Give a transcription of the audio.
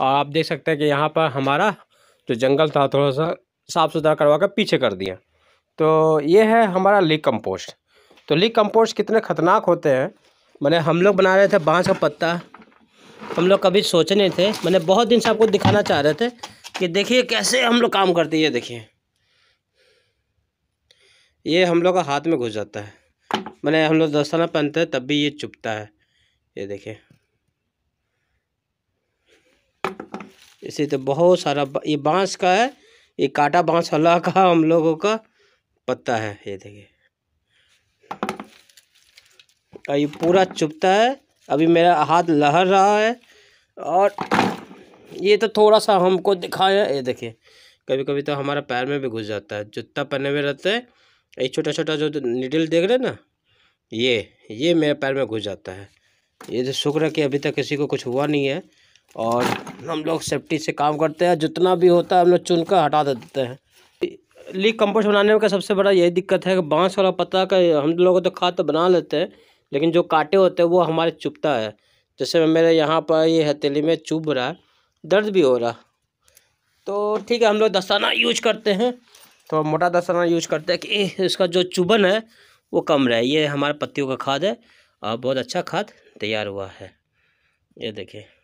और आप देख सकते हैं कि यहाँ पर हमारा जो जंगल था थोड़ा सा साफ़ सुथरा करवा कर पीछे कर दिया तो ये है हमारा लीक कंपोस्ट तो लीक कंपोस्ट कितने ख़तरनाक होते हैं मैंने हम लोग बना रहे थे बाँस का पत्ता हम लोग कभी सोचे नहीं थे मैंने बहुत दिन से आपको दिखाना चाह रहे थे कि देखिए कैसे हम लोग काम करते हैं ये देखिए ये हम लोग का हाथ में घुस जाता है मैंने हम लोग दस्ताना पहनते हैं तब भी ये चुपता है ये देखिए इसे तो बहुत सारा ये बाँस का है ये काटा बाँस हल्ला का हम लोगों का पत्ता है ये देखिए और ये पूरा चुपता है अभी मेरा हाथ लहर रहा है और ये तो थोड़ा सा हमको दिखाया ये देखिए कभी कभी तो हमारा पैर में भी घुस जाता है जूता पहने हुए रहते हैं ये छोटा छोटा जो तो निडल देख रहे हैं ना ये ये मेरे पैर में घुस जाता है ये तो शुक्र है कि अभी तक किसी को कुछ हुआ नहीं है और हम लोग सेफ्टी से काम करते हैं जितना भी होता है हम लोग चुन कर हटा देते हैं लीक कंपोस्ट बनाने का सबसे बड़ा यही दिक्कत है कि बांस वाला पत्ता का हम लोग तो खाद तो बना लेते हैं लेकिन जो काटे होते हैं वो हमारे चुपता है जैसे मेरे यहाँ पर ये हथेली में चुभ रहा है दर्द भी हो रहा तो ठीक है हम लोग दस्ताना यूज करते हैं तो मोटा दस्ताना यूज करते हैं कि इसका जो चुभन है वो कम रहे ये हमारे पत्तियों का खाद है और बहुत अच्छा खाद तैयार हुआ है ये देखिए